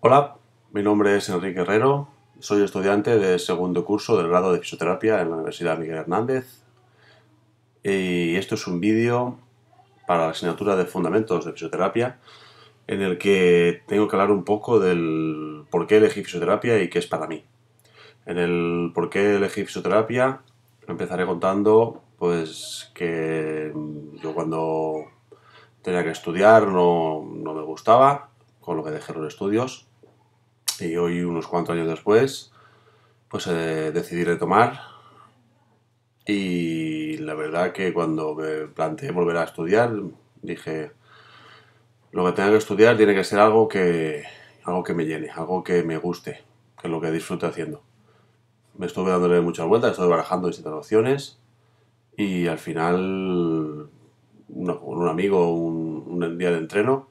Hola, mi nombre es Enrique Herrero, soy estudiante de segundo curso del grado de fisioterapia en la Universidad Miguel Hernández y esto es un vídeo para la asignatura de Fundamentos de Fisioterapia en el que tengo que hablar un poco del por qué elegí fisioterapia y qué es para mí. En el por qué elegí fisioterapia empezaré contando pues que yo cuando tenía que estudiar no, no me gustaba, con lo que dejé los estudios y hoy, unos cuantos años después, pues eh, decidí retomar. Y la verdad que cuando me planteé volver a estudiar, dije, lo que tenga que estudiar tiene que ser algo que, algo que me llene, algo que me guste, que es lo que disfrute haciendo. Me estuve dándole muchas vueltas, estuve barajando distintas opciones y al final un, un amigo un, día de entreno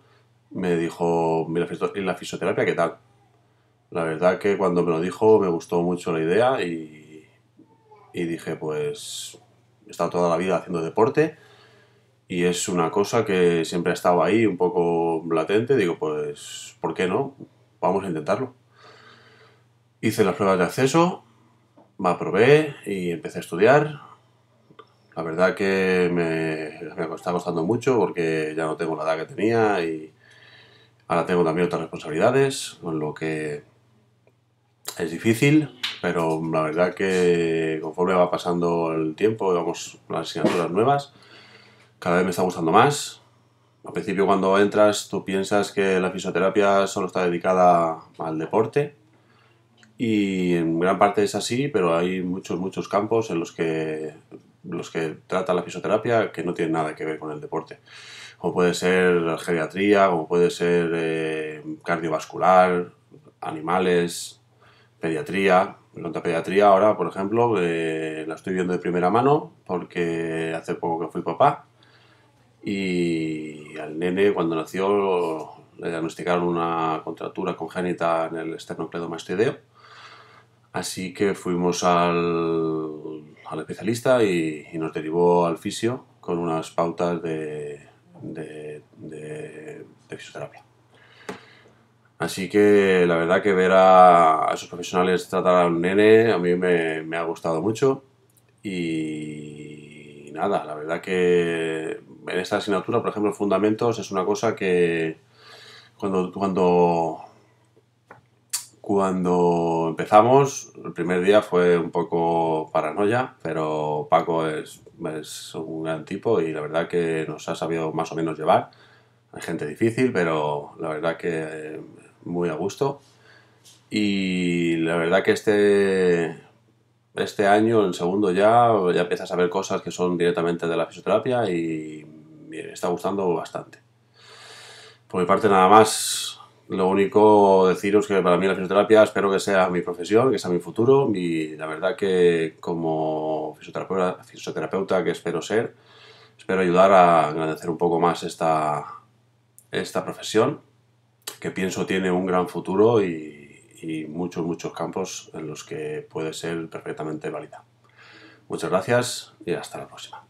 me dijo, mira, la fisioterapia, ¿qué tal? La verdad que cuando me lo dijo me gustó mucho la idea y, dije, pues he estado toda la vida haciendo deporte y es una cosa que siempre ha estado ahí un poco latente. Digo, pues, ¿por qué no? Vamos a intentarlo. Hice las pruebas de acceso, me aprobé y empecé a estudiar. La verdad que me, me está costando mucho porque ya no tengo la edad que tenía y ahora tengo también otras responsabilidades, con lo que es difícil, pero la verdad que conforme va pasando el tiempo, vamos las asignaturas nuevas, cada vez me está gustando más. Al principio cuando entras tú piensas que la fisioterapia solo está dedicada al deporte y en gran parte es así, pero hay muchos, muchos campos en los que, los que trata la fisioterapia que no tienen nada que ver con el deporte. Como puede ser geriatría, como puede ser eh, cardiovascular, animales, pediatría, en pediatría ahora, por ejemplo, la estoy viendo de primera mano porque hace poco que fui papá y al nene cuando nació le diagnosticaron una contractura congénita en el esternocleidomastoideo. Así que fuimos al, especialista y, nos derivó al fisio con unas pautas de fisioterapia. Así que la verdad que ver a, esos profesionales tratar a un nene a mí me, ha gustado mucho. Y nada, la verdad que en esta asignatura, por ejemplo, fundamentos es una cosa que cuando, cuando, cuando empezamos, el primer día fue un poco paranoia, pero Paco es, es un gran tipo y la verdad que nos ha sabido más o menos llevar. Hay gente difícil, pero la verdad que muy a gusto. Y la verdad que este, este año, el segundo ya, ya empiezas a ver cosas que son directamente de la fisioterapia y me está gustando bastante. Por mi parte nada más, lo único deciros que para mí la fisioterapia espero que sea mi profesión, que sea mi futuro y la verdad que como fisioterapeuta, que espero ser, espero ayudar a agradecer un poco más esta, esta profesión que pienso tiene un gran futuro y, muchos, muchos campos en los que puede ser perfectamente válida. Muchas gracias y hasta la próxima.